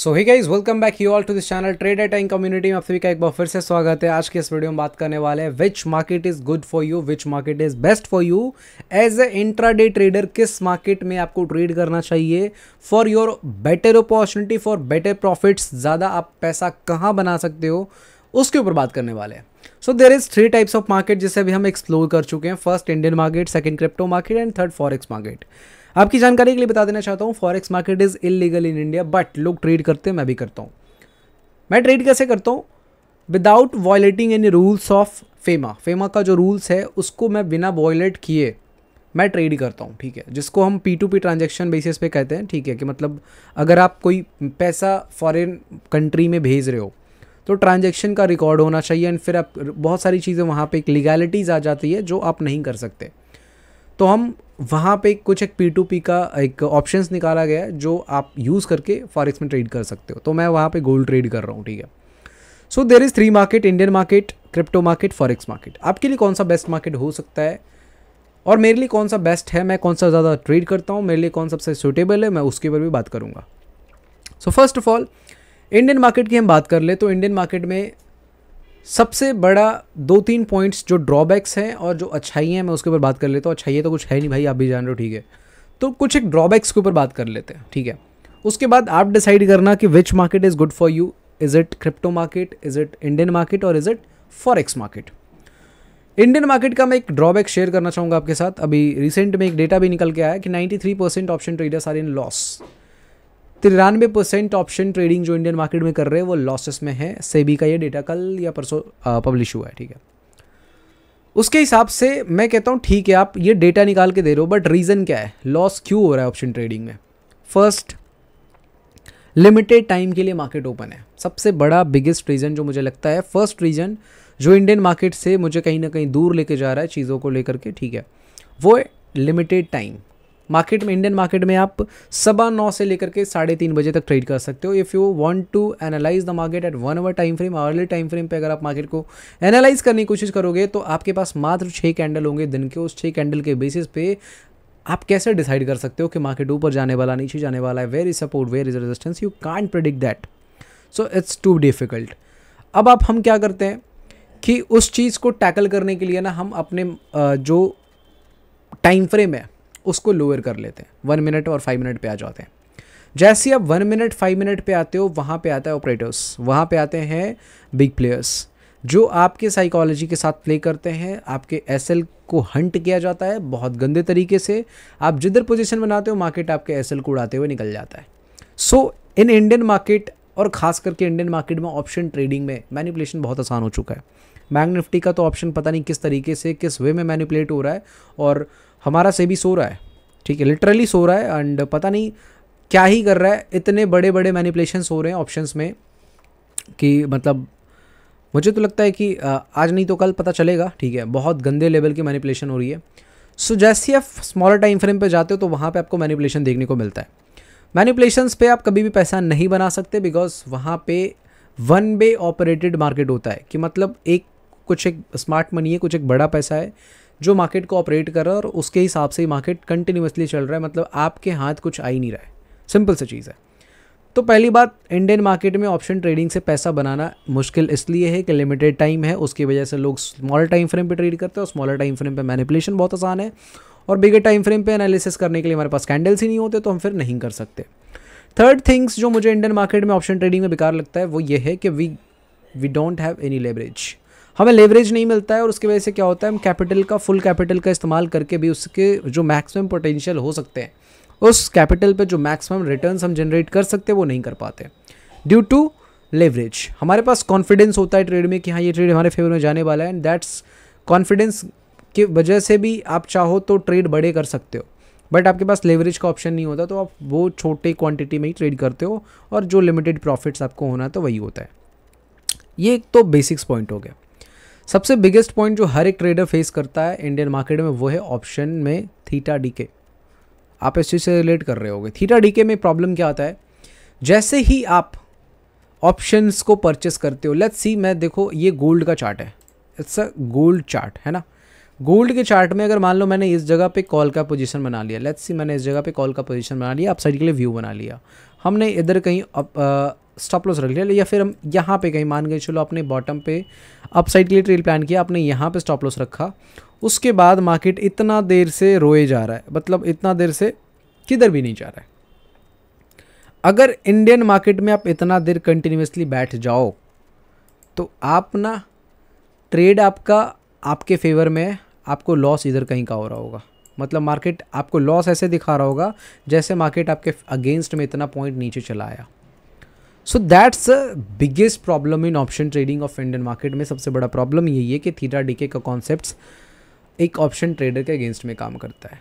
so hi guys welcome back you all to this channel trade at time community में आप सभी का एक बार फिर से स्वागत है आज के इस वीडियो में बात करने वाले हैं which market is good for you which market is best for you as a intraday trader किस मार्केट में आपको ट्रेड करना चाहिए for your better opportunity for better profits ज़्यादा आप पैसा कहाँ बना सकते हो उसके ऊपर बात करने वाले हैं so there is three types of market जिसे अभी हम एक्सप्लोर कर चुके हैं first Indian market second crypto market and third forex market आपकी जानकारी के लिए बता देना चाहता हूँ forex market is illegal in India but लोग ट्रेड करते हैं मैं भी करता हूँ मैं ट्रेड कैसे करता हूँ without violating any rules of FEMA FEMA का जो रूल्स है उसको मैं बिना वॉयलेट किए मैं ट्रेड करता हूँ ठीक है जिसको हम P to P transaction basis पे कहते हैं ठीक है कि मतलब अगर आप कोई पैसा फॉरेन कंट्री में भेज रहे हो तो ट्रांजेक्शन का रिकॉर्ड होना चाहिए एंड फिर आप बहुत सारी चीज़ें वहाँ पे एक लीगैलिटीज़ आ जाती है जो आप नहीं कर सकते तो हम वहाँ पे कुछ एक पी टू पी का एक ऑप्शंस निकाला गया है जो आप यूज़ करके फॉरेक्स में ट्रेड कर सकते हो तो मैं वहाँ पे गोल्ड ट्रेड कर रहा हूँ ठीक है so there is three market Indian market crypto market forex market आपके लिए कौन सा बेस्ट मार्केट हो सकता है और मेरे लिए कौन सा बेस्ट है मैं कौन सा ज़्यादा ट्रेड करता हूँ मेरे लिए कौन सबसे सुटेबल है मैं उसके ऊपर भी बात करूँगा so first of all Indian market की हम बात कर ले तो इंडियन मार्केट में सबसे बड़ा दो तीन पॉइंट्स जो ड्रॉबैक्स हैं और जो अच्छाई हैं मैं उसके ऊपर बात कर लेता हूँ अच्छाई तो कुछ है नहीं भाई आप भी जान रहे हो ठीक है तो कुछ एक ड्रॉबैक्स के ऊपर बात कर लेते हैं ठीक है उसके बाद आप डिसाइड करना कि which market is good for you is it crypto market is it Indian market और is it forex market Indian market का मैं एक ड्रॉबैक शेयर करना चाहूँगा आपके साथ अभी रिसेंट में एक डेटा भी निकल के आया कि 93 percent option traders are in loss तिरानवे परसेंट ऑप्शन ट्रेडिंग जो इंडियन मार्केट में कर रहे हैं वो लॉसेस में है सेबी का ये डेटा कल या परसों पब्लिश हुआ है ठीक है उसके हिसाब से मैं कहता हूँ ठीक है आप ये डेटा निकाल के दे रहे हो बट रीज़न क्या है लॉस क्यों हो रहा है ऑप्शन ट्रेडिंग में फर्स्ट लिमिटेड टाइम के लिए मार्केट ओपन है सबसे बड़ा बिगेस्ट रीज़न जो मुझे लगता है फर्स्ट रीज़न जो इंडियन मार्केट से मुझे कहीं ना कहीं दूर लेके जा रहा है चीज़ों को लेकर के ठीक है वो लिमिटेड टाइम मार्केट में इंडियन मार्केट में आप सवा नौ से लेकर के साढ़े तीन बजे तक ट्रेड कर सकते हो if you want to analyze the market at one hour time frame early time frame पे अगर आप मार्केट को एनालाइज करने की कोशिश करोगे तो आपके पास मात्र छः कैंडल होंगे दिन के उस छः कैंडल के बेसिस पे आप कैसे डिसाइड कर सकते हो कि मार्केट ऊपर जाने वाला नीचे जाने वाला है where is support where is resistance you can't predict that so it's too difficult अब आप हम क्या करते हैं कि उस चीज़ को टैकल करने के लिए ना हम अपने जो टाइम फ्रेम है उसको लोअर कर लेते हैं वन मिनट और फाइव मिनट पे आ जाते हैं जैसे आप वन मिनट फाइव मिनट पे आते हो वहाँ पे आता है ऑपरेटर्स वहाँ पे आते हैं बिग प्लेयर्स जो आपके साइकोलॉजी के साथ प्ले करते हैं आपके एस को हंट किया जाता है बहुत गंदे तरीके से आप जिधर पोजिशन बनाते हो मार्केट आपके एस को उड़ाते हुए निकल जाता है सो इन इंडियन मार्केट और ख़ास करके इंडियन मार्केट में ऑप्शन ट्रेडिंग में मैनिपुलेशन बहुत आसान हो चुका है बैंक निफ्टी का तो ऑप्शन पता नहीं किस तरीके से किस वे में मैनिपुलेट हो रहा है और हमारा से भी सो रहा है ठीक है लिटरली सो रहा है एंड पता नहीं क्या ही कर रहा है इतने बड़े बड़े मैनिपुलेशन हो रहे हैं ऑप्शंस में कि मतलब मुझे तो लगता है कि आज नहीं तो कल पता चलेगा ठीक है बहुत गंदे लेवल की मैनिपुलेशन हो रही है सो जैसे जैसे आप स्मॉलर टाइम फ्रेम पे जाते हो तो वहाँ पे आपको मैनिपुलेशन देखने को मिलता है मैनिपुलेशंस पे आप कभी भी पैसा नहीं बना सकते बिकॉज वहाँ पे वन वे ऑपरेटेड मार्केट होता है कि मतलब एक कुछ एक स्मार्ट मनी है कुछ एक बड़ा पैसा है जो मार्केट को ऑपरेट कर रहा है और उसके हिसाब से ही मार्केट कंटिन्यूसली चल रहा है मतलब आपके हाथ कुछ आ ही नहीं रहा है सिंपल सी चीज़ है तो पहली बात इंडियन मार्केट में ऑप्शन ट्रेडिंग से पैसा बनाना मुश्किल इसलिए है कि लिमिटेड टाइम है उसकी वजह से लोग स्मॉल टाइम फ्रेम पे ट्रेड करते हैं और स्मॉलर टाइम फ्रेम पे मैनिपुलेशन बहुत आसान है और बिगर टाइम फ्रेम पे एनालिसिस करने के लिए हमारे पास कैंडल्स ही नहीं होते तो हम फिर नहीं कर सकते थर्ड थिंग्स जो मुझे इंडियन मार्केट में ऑप्शन ट्रेडिंग में बेकार लगता है वो ये है कि we we don't have any leverage हमें लेवरेज नहीं मिलता है और उसकी वजह से क्या होता है हम कैपिटल का फुल कैपिटल का इस्तेमाल करके भी उसके जो मैक्सिमम पोटेंशियल हो सकते हैं उस कैपिटल पर जो मैक्सिमम रिटर्न हम जनरेट कर सकते हैं वो नहीं कर पाते ड्यू टू लेवरेज हमारे पास कॉन्फिडेंस होता है ट्रेड में कि हाँ ये ट्रेड हमारे फेवर में जाने वाला है एंड दैट्स कॉन्फिडेंस की वजह से भी आप चाहो तो ट्रेड बड़े कर सकते हो बट आपके पास लेवरेज का ऑप्शन नहीं होता तो आप वो छोटे क्वांटिटी में ही ट्रेड करते हो और जो लिमिटेड प्रॉफिट्स आपको होना तो वही होता है ये एक तो बेसिक्स पॉइंट हो गया सबसे बिगेस्ट पॉइंट जो हर एक ट्रेडर फेस करता है इंडियन मार्केट में वो है ऑप्शन में थीटा डी के आप इस चीज़ से रिलेट कर रहे होगे थीटा डी के में प्रॉब्लम क्या आता है जैसे ही आप ऑप्शंस को परचेस करते हो लेट्स सी मैं देखो ये गोल्ड का चार्ट है इट्स अ गोल्ड चार्ट है ना गोल्ड के चार्ट में अगर मान लो मैंने इस जगह पे कॉल का पोजीशन बना लिया लेट्स सी मैंने इस जगह पे कॉल का पोजीशन बना लिया अपसाइड के लिए व्यू बना लिया हमने इधर कहीं स्टॉप लॉस रख लिया या फिर हम यहाँ पे कहीं मान गए चलो आपने बॉटम पे अपसाइड के लिए ट्रेल प्लान किया आपने यहाँ पे स्टॉप लॉस रखा उसके बाद मार्केट इतना देर से रोए जा रहा है मतलब इतना देर से किधर भी नहीं जा रहा है अगर इंडियन मार्केट में आप इतना देर कंटिन्यूसली बैठ जाओ तो आप ना ट्रेड आपका आपके फेवर में है आपको लॉस इधर कहीं का हो रहा होगा मतलब मार्केट आपको लॉस ऐसे दिखा रहा होगा जैसे मार्केट आपके अगेंस्ट में इतना पॉइंट नीचे चला आया so that's biggest problem in option trading of Indian market में सबसे बड़ा प्रॉब्लम यही है कि थीटा डीके का कॉन्सेप्ट एक ऑप्शन ट्रेडर के अगेंस्ट में काम करता है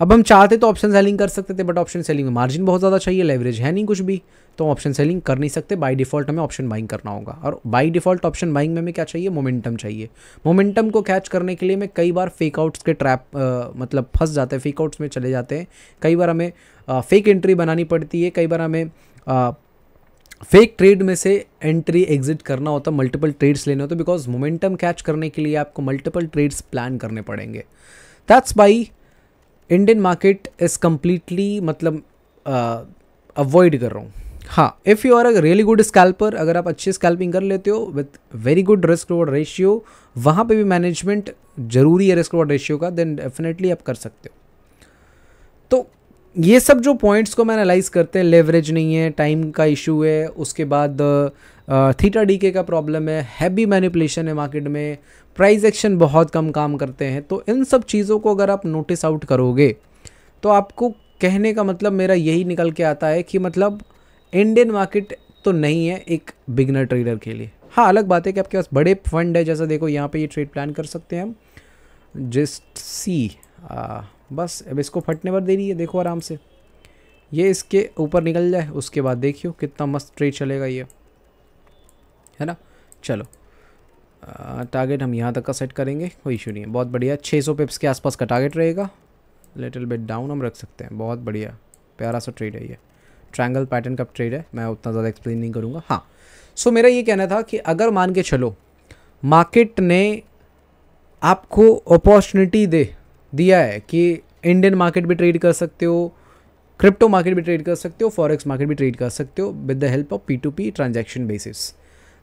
अब हम चाहते तो ऑप्शन सेलिंग कर सकते थे बट ऑप्शन सेलिंग में मार्जिन बहुत ज़्यादा चाहिए लेवरेज है नहीं कुछ भी तो ऑप्शन सेलिंग कर नहीं सकते बाय डिफ़ॉल्ट हमें ऑप्शन बाइंग करना होगा और बाय डिफ़ॉल्ट ऑप्शन बाइंग में हमें क्या चाहिए मोमेंटम चाहिए मोमेंटम को कैच करने के लिए मैं कई बार फेक आउट्स के ट्रैप आ, मतलब फंस जाते हैं फेक आउट्स में चले जाते हैं कई बार हमें आ, फेक एंट्री बनानी पड़ती है कई बार हमें फेक ट्रेड में से एंट्री एग्जिट करना होता मल्टीपल ट्रेड्स लेने होते बिकॉज मोमेंटम कैच करने के लिए आपको मल्टीपल ट्रेड्स प्लान करने पड़ेंगे that's by Indian market is completely मतलब अवॉइड uh, कर रहा हूँ हाँ if you are a really good scalper अगर आप अच्छी स्कैल्पिंग कर लेते हो with very good risk reward ratio वहाँ पे भी मैनेजमेंट जरूरी है रिस्क रिवॉर्ड रेशियो का देन डेफिनेटली आप कर सकते हो तो ये सब जो पॉइंट्स को मैं एनालाइज करते हैं लेवरेज नहीं है टाइम का इशू है उसके बाद थीटा डी के का प्रॉब्लम है हैवी मैनिपुलेशन है मार्केट में प्राइस एक्शन बहुत कम काम करते हैं तो इन सब चीज़ों को अगर आप नोटिस आउट करोगे तो आपको कहने का मतलब मेरा यही निकल के आता है कि मतलब इंडियन मार्केट तो नहीं है एक बिगनर ट्रेडर के लिए हाँ अलग बात है कि आपके पास बड़े फंड है जैसा देखो यहाँ पे ये ट्रेड प्लान कर सकते हैं हम जस्ट सी बस अब इसको फटने पर दे रही है देखो आराम से ये इसके ऊपर निकल जाए उसके बाद देखियो कितना मस्त ट्रेड चलेगा ये है ना चलो टारगेट हम यहाँ तक का सेट करेंगे कोई इशू नहीं है बहुत बढ़िया 600 पिप्स के आसपास का टारगेट रहेगा लिटिल बिट डाउन हम रख सकते हैं बहुत बढ़िया प्यारा सा ट्रेड है ये ट्रायंगल पैटर्न का ट्रेड है मैं उतना ज़्यादा एक्सप्लेन नहीं करूँगा हाँ सो मेरा ये कहना था कि अगर मान के चलो मार्केट ने आपको अपॉर्चुनिटी दे दिया है कि इंडियन मार्केट भी ट्रेड कर सकते हो क्रिप्टो मार्केट भी ट्रेड कर सकते हो फॉरेक्स मार्केट भी ट्रेड कर सकते हो with the help of P to P transaction basis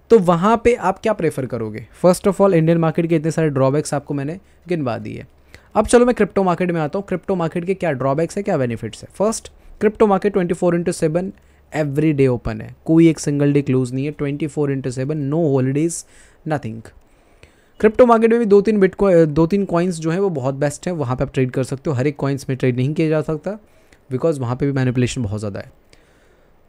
तो वहाँ पे आप क्या प्रेफर करोगे first of all Indian market के इतने सारे ड्रॉबैक्स आपको मैंने गिनवा दिए अब चलो मैं क्रिप्टो मार्केट में आता हूँ क्रिप्टो मार्केट के क्या ड्रॉबैक्स है क्या बेनिफिट्स है first crypto market twenty four into seven every day open है कोई एक सिंगल डे क्लोज नहीं है twenty four into seven no holidays nothing crypto market में भी दो तीन बिट दो तीन कॉइन्स जो है वो बहुत बेस्ट है वहाँ पर आप ट्रेड कर सकते हो हर एक कॉइन्स में ट्रेड नहीं किया जा सकता बिकॉज वहाँ पर भी मैनिपुलेशन बहुत ज़्यादा है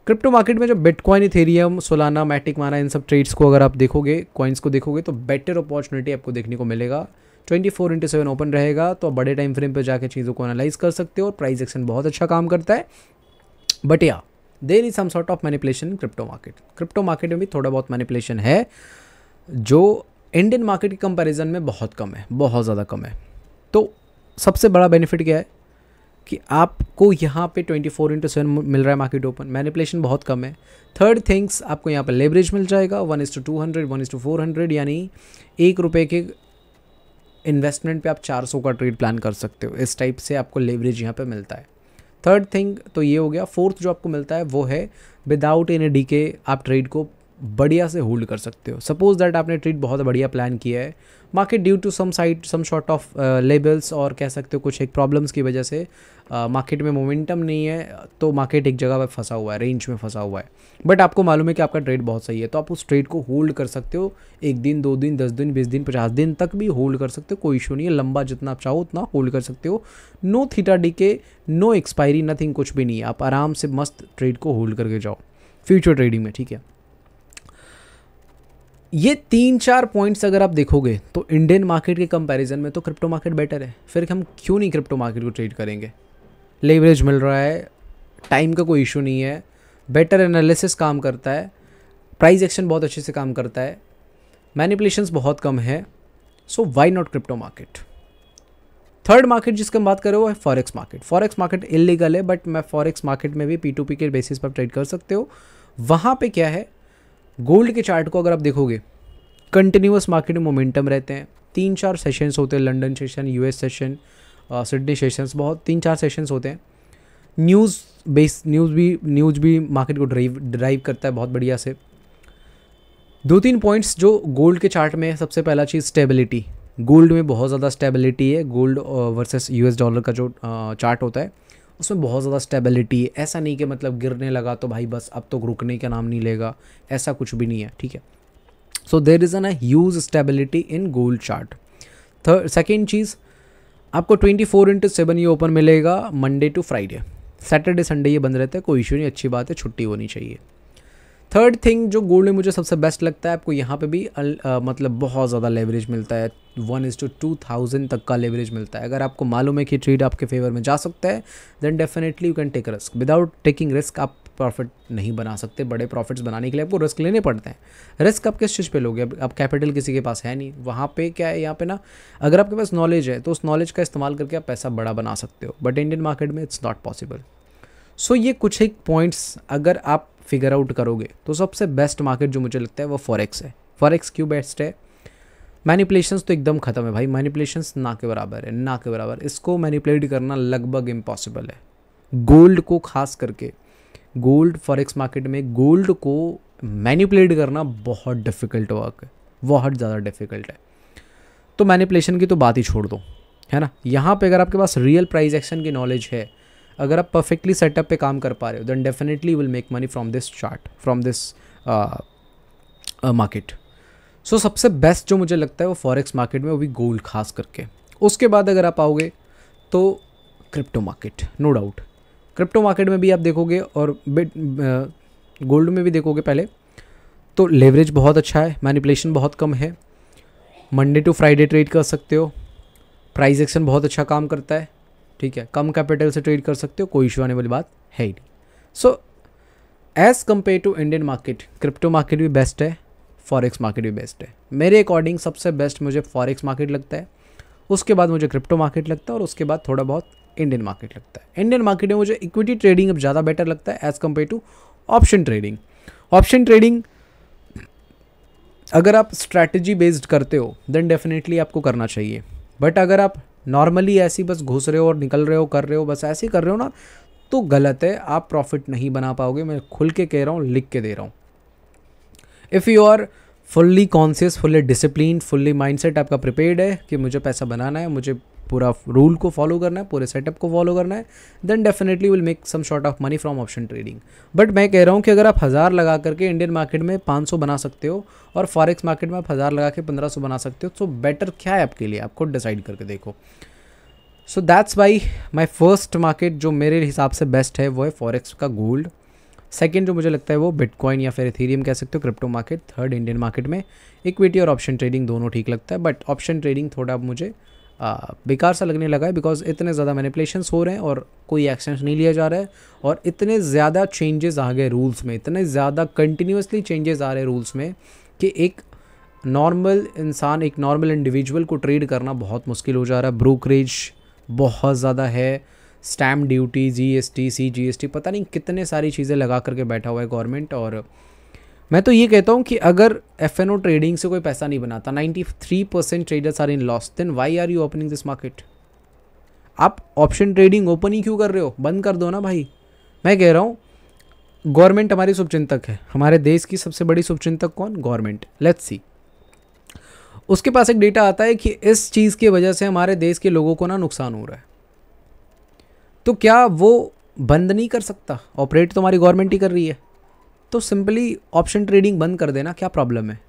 क्रिप्टो मार्केट में जो बिटकॉइन इथेरियम सोलाना मैटिक माना इन सब ट्रेड्स को अगर आप देखोगे कॉइन्स को देखोगे तो बेटर अपॉर्चुनिटी आपको देखने को मिलेगा 24 फोर इंटू सेवन ओपन रहेगा तो बड़े टाइम फ्रेम पर जाकर चीज़ों को एनालाइज कर सकते हो और प्राइस एक्शन बहुत अच्छा काम करता है बट या there is some sort of manipulation crypto market crypto market में भी थोड़ा बहुत मैनिपुलेशन है जो इंडियन मार्केट के कंपैरिजन में बहुत कम है बहुत ज़्यादा कम है तो सबसे बड़ा बेनिफिट क्या है कि आपको यहाँ पे 24 फोर इंटू सेवन मिल रहा है मार्केट ओपन मैनिपुलेशन बहुत कम है थर्ड थिंग्स आपको यहाँ पर लेवरेज मिल जाएगा one is to two hundred one is to four hundred यानी एक रुपये के इन्वेस्टमेंट पे आप चार सौ का ट्रेड प्लान कर सकते हो इस टाइप से आपको लेवरेज यहाँ पे मिलता है थर्ड थिंग तो ये हो गया फोर्थ जो आपको मिलता है वो है विदाउट एन डी के आप ट्रेड को बढ़िया से होल्ड कर सकते हो सपोज दैट आपने ट्रेड बहुत बढ़िया प्लान किया है market due to some side some short of levels और कह सकते हो कुछ एक प्रॉब्लम्स की वजह से मार्केट uh, में मोमेंटम नहीं है तो मार्केट एक जगह पर फंसा हुआ है रेंज में फंसा हुआ है बट आपको मालूम है कि आपका ट्रेड बहुत सही है तो आप उस ट्रेड को होल्ड कर सकते हो एक दिन दो दिन दस दिन बीस दिन पचास दिन तक भी होल्ड कर सकते हो कोई इशू नहीं है लंबा जितना आप चाहो उतना होल्ड कर सकते हो no theta decay no expiry nothing कुछ भी नहीं है आप आराम से मस्त ट्रेड को होल्ड करके जाओ फ्यूचर ट्रेडिंग में ठीक है ये तीन चार पॉइंट्स अगर आप देखोगे तो इंडियन मार्केट के कंपैरिजन में तो क्रिप्टो मार्केट बेटर है फिर हम क्यों नहीं क्रिप्टो मार्केट को ट्रेड करेंगे लेवरेज मिल रहा है टाइम का कोई इशू नहीं है बेटर एनालिसिस काम करता है प्राइस एक्शन बहुत अच्छे से काम करता है मैनिपुलेशन बहुत कम है so why not crypto market third market जिसकी हम बात करें वो है forex market forex market illegal है बट मैं फॉरेक्स मार्केट में भी पी टू पी के बेसिस पर ट्रेड कर सकते हो वहाँ पे क्या है गोल्ड के चार्ट को अगर आप देखोगे कंटिन्यूस मार्केट में मोमेंटम रहते हैं तीन चार सेशंस होते हैं London session US session Sydney sessions बहुत तीन चार सेशंस होते हैं न्यूज़ बेस न्यूज़ भी न्यूज़ भी मार्केट को ड्राइव ड्राइव करता है बहुत बढ़िया से दो तीन पॉइंट्स जो गोल्ड के चार्ट में सबसे पहला चीज़ स्टेबिलिटी गोल्ड में बहुत ज़्यादा स्टेबिलिटी है गोल्ड वर्सेस यूएस डॉलर का जो चार्ट uh, होता है उसमें बहुत ज़्यादा स्टेबिलिटी है ऐसा नहीं कि मतलब गिरने लगा तो भाई बस अब तो रुकने का नाम नहीं लेगा ऐसा कुछ भी नहीं है ठीक है so there is an huge stability in gold chart third second चीज़ आपको ट्वेंटी फोर इंटू सेवन ये ओपन मिलेगा Monday to Friday Saturday Sunday ये बंद रहता है कोई इशू नहीं अच्छी बात है छुट्टी होनी चाहिए थर्ड थिंग जो गोल्ड में मुझे सबसे बेस्ट लगता है आपको यहाँ पे भी अल, आ, मतलब बहुत ज़्यादा लेवरेज मिलता है one is to two thousand तक का लेवरेज मिलता है अगर आपको मालूम है कि ट्रेड आपके फेवर में जा सकता है then definitely you can take risk without taking risk आप प्रॉफिट नहीं बना सकते बड़े प्रॉफिट्स बनाने के लिए आपको रिस्क लेने पड़ते हैं रिस्क आप किस चीज़ पे लोगे अब कैपिटल किसी के पास है नहीं वहाँ पे क्या है यहाँ पे ना अगर आपके पास नॉलेज है तो उस नॉलेज का इस्तेमाल करके आप पैसा बड़ा बना सकते हो बट इंडियन मार्केट में इट्स नॉट पॉसिबल सो ये कुछ एक पॉइंट्स अगर आप फिगर आउट करोगे तो सबसे बेस्ट मार्केट जो मुझे लगता है वो फॉरेक्स है फॉरेक्स क्यों बेस्ट है मैनिपुलेशंस तो एकदम ख़त्म है भाई मैनिपुलेशंस ना के बराबर है ना के बराबर इसको मैनिपुलेट करना लगभग इम्पॉसिबल है गोल्ड को खास करके गोल्ड फॉरेक्स मार्केट में गोल्ड को मैनिपुलेट करना बहुत डिफ़िकल्ट वर्क है बहुत ज़्यादा डिफ़िकल्ट है तो मैनिपुलेशन की तो बात ही छोड़ दो है ना यहाँ पे अगर आपके पास रियल प्राइस एक्शन की नॉलेज है अगर आप परफेक्टली सेटअप पे काम कर पा रहे हो then definitely will make money from this chart from this market so सबसे बेस्ट जो मुझे लगता है वो फॉरेक्स मार्केट में वो भी गोल्ड खास करके उसके बाद अगर आप आओगे तो crypto market no doubt crypto market में भी आप देखोगे और बिट गोल्ड uh, में भी देखोगे पहले तो लेवरेज बहुत अच्छा है मैनिपुलेशन बहुत कम है मंडे टू फ्राइडे ट्रेड कर सकते हो प्राइस एक्शन बहुत अच्छा काम करता है ठीक है कम कैपिटल से ट्रेड कर सकते हो कोई इशू आने वाली बात है ही नहीं so as compare to Indian market crypto market भी बेस्ट है फॉरेक्स मार्केट भी बेस्ट है मेरे अकॉर्डिंग सबसे बेस्ट मुझे फॉरेक्स मार्केट लगता है उसके बाद मुझे क्रिप्टो मार्केट लगता है और उसके बाद थोड़ा बहुत इंडियन मार्केट लगता है इंडियन मार्केट में मुझे इक्विटी ट्रेडिंग अब ज़्यादा बेटर लगता है as compare to option trading option trading अगर आप स्ट्रैटेजी बेस्ड करते हो देन डेफिनेटली आपको करना चाहिए बट अगर आप नॉर्मली ऐसी बस घुस रहे हो और निकल रहे हो कर रहे हो बस ऐसे ही कर रहे हो ना तो गलत है आप प्रॉफिट नहीं बना पाओगे मैं खुल के कह रहा हूँ लिख के दे रहा हूँ if you are fully conscious fully discipline fully mind set आपका प्रिपेयर्ड है कि मुझे पैसा बनाना है मुझे पूरा रूल को फॉलो करना है पूरे सेटअप को फॉलो करना है then definitely will make some short of money from option trading but मैं कह रहा हूँ कि अगर आप हज़ार लगा करके इंडियन मार्केट में पाँच बना सकते हो और फॉरेक्स मार्केट में आप हज़ार लगा के पंद्रह बना सकते हो तो बेटर क्या है आपके लिए आपको डिसाइड करके देखो so that's why my first market जो मेरे हिसाब से बेस्ट है वो है फॉरेक्स का गोल्ड सेकेंड जो मुझे लगता है वो बिटकॉइन या फिर इथेरियम कह सकते हो crypto market third Indian market में इक्विटी और ऑप्शन ट्रेडिंग दोनों ठीक लगता है बट ऑप्शन ट्रेडिंग थोड़ा मुझे बेकार सा लगने लगा है बिकॉज इतने ज़्यादा मैनिपुलेशंस हो रहे हैं और कोई एक्शन नहीं लिया जा रहा है और इतने ज़्यादा चेंजेस आ गए रूल्स में इतने ज़्यादा कंटिन्यूसली चेंजेस आ रहे हैं रूल्स में कि एक नॉर्मल इंसान एक नॉर्मल इंडिविजुअल को ट्रेड करना बहुत मुश्किल हो जा रहा है ब्रोकरेज बहुत ज़्यादा है stamp duty G S T C G S T पता नहीं कितने सारी चीज़ें लगा करके बैठा हुआ है गवर्नमेंट और मैं तो ये कहता हूँ कि अगर एफ ट्रेडिंग से कोई पैसा नहीं बनाता 93 percent traders are in loss then why are you opening this market आप ऑप्शन ट्रेडिंग ओपन ही क्यों कर रहे हो बंद कर दो ना भाई मैं कह रहा हूँ गवर्नमेंट हमारी शुभचिंतक है हमारे देश की सबसे बड़ी शुभचिंतक कौन गवर्नमेंट लेट्स सी उसके पास एक डेटा आता है कि इस चीज़ की वजह से हमारे देश के लोगों को ना नुकसान हो रहा है तो क्या वो बंद नहीं कर सकता ऑपरेट तो हमारी गवर्नमेंट ही कर रही है तो सिंपली ऑप्शन ट्रेडिंग बंद कर देना क्या प्रॉब्लम है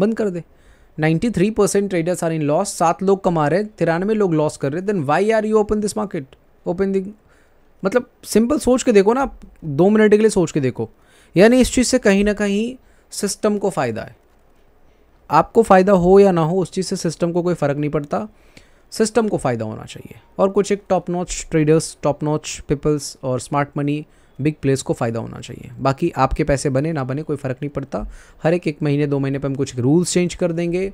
बंद कर दे 93 percent traders are in loss सात लोग कमा रहे हैं तिरानवे लोग लॉस कर रहे हैं then why are you open this market opening मतलब सिंपल सोच के देखो ना आप दो मिनट के लिए सोच के देखो यानी इस चीज़ से कहीं ना कहीं सिस्टम को फ़ायदा है आपको फ़ायदा हो या ना हो उस चीज़ से सिस्टम को कोई फ़र्क नहीं पड़ता सिस्टम को फ़ायदा होना चाहिए और कुछ एक top notch traders top notch peoples और स्मार्ट मनी बिग प्लेस को फ़ायदा होना चाहिए बाकी आपके पैसे बने ना बने कोई फ़र्क नहीं पड़ता हर एक एक महीने दो महीने पर हम कुछ रूल्स चेंज कर देंगे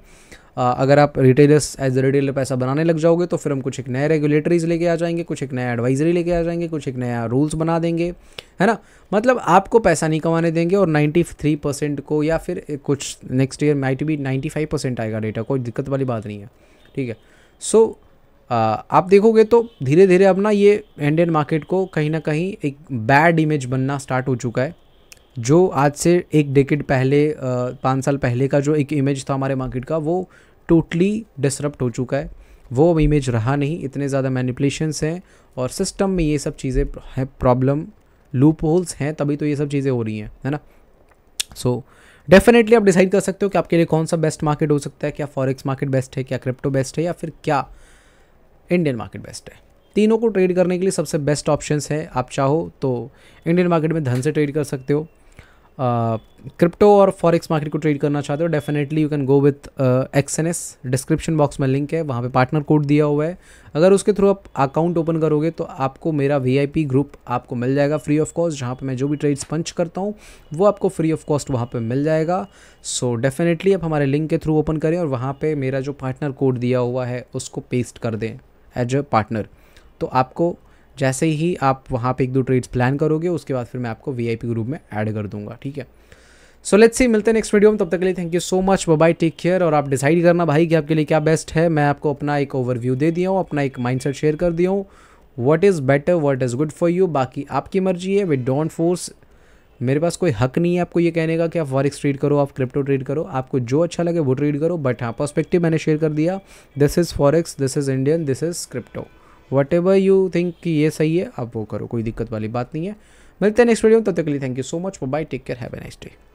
आ, अगर आप रिटेलर्स एज ए रिटेलर पैसा बनाने लग जाओगे तो फिर हम कुछ एक नए रेगुलेटरीज लेके आ जाएंगे कुछ एक नया एडवाइजरी लेके आ जाएंगे कुछ एक नया रूल्स बना देंगे है ना मतलब आपको पैसा नहीं कमाने देंगे और 93 परसेंट को या फिर कुछ next year might be 95 percent आएगा डेटा कोई दिक्कत वाली बात नहीं है ठीक है सो so, आप देखोगे तो धीरे धीरे अपना ये इंडियन मार्केट को कहीं ना कहीं एक बैड इमेज बनना स्टार्ट हो चुका है जो आज से एक डेकेड पहले पाँच साल पहले का जो एक इमेज था हमारे मार्केट का वो टोटली डिसरप्ट हो चुका है वो इमेज रहा नहीं इतने ज़्यादा मैनिपुलेशंस हैं और सिस्टम में ये सब चीज़ें हैं प्रॉब्लम लूप होल्स हैं तभी तो ये सब चीज़ें हो रही हैं है ना सो so, डेफिनेटली आप डिसाइड कर सकते हो कि आपके लिए कौन सा बेस्ट मार्केट हो सकता है क्या फॉरेक्स मार्केट बेस्ट है क्या क्रिप्टो बेस्ट है या फिर क्या इंडियन मार्केट बेस्ट है तीनों को ट्रेड करने के लिए सबसे बेस्ट ऑप्शन है आप चाहो तो इंडियन मार्केट में धन से ट्रेड कर सकते हो क्रिप्टो uh, और फॉरेक्स मार्केट को ट्रेड करना चाहते हो definitely you can go with X N S description box में लिंक है वहाँ पे पार्टनर कोड दिया हुआ है अगर उसके थ्रू आप अकाउंट ओपन करोगे तो आपको मेरा वी ग्रुप आपको मिल जाएगा फ्री ऑफ कॉस्ट जहाँ पे मैं जो भी ट्रेड्स पंच करता हूँ वो आपको फ्री ऑफ कॉस्ट वहाँ पर मिल जाएगा सो so, डेफिनेटली आप हमारे लिंक के थ्रू ओपन करें और वहाँ पर मेरा जो पार्टनर कोड दिया हुआ है उसको पेस्ट कर दें एज अ पार्टनर तो आपको जैसे ही आप वहाँ पे एक दो ट्रेड्स प्लान करोगे उसके बाद फिर मैं आपको वी ग्रुप में ऐड कर दूंगा ठीक है सो लेट्स सी मिलते हैं नेक्स्ट वीडियो में तब तक के लिए thank you so much bye take care और आप डिसाइड करना भाई कि आपके लिए क्या बेस्ट है मैं आपको अपना एक ओवरव्यू दे दिया हूँ अपना एक माइंड शेयर कर दिया हूँ what is better what is good for you बाकी आपकी मर्जी है विद डोंट फोर्स मेरे पास कोई हक नहीं है आपको ये कहने का कि आप फॉरिक्स ट्रेड करो आप क्रिप्टो ट्रेड करो आपको जो अच्छा लगे वो ट्रेड करो बट हाँ पर्सपेक्टिव मैंने शेयर कर दिया this is forex this is Indian this is crypto whatever you think कि ये सही है आप वो करो कोई दिक्कत वाली बात नहीं है मिलते हैं नेक्स्ट वीडियो तब तो तक के लिए thank you so much bye take care have a nice day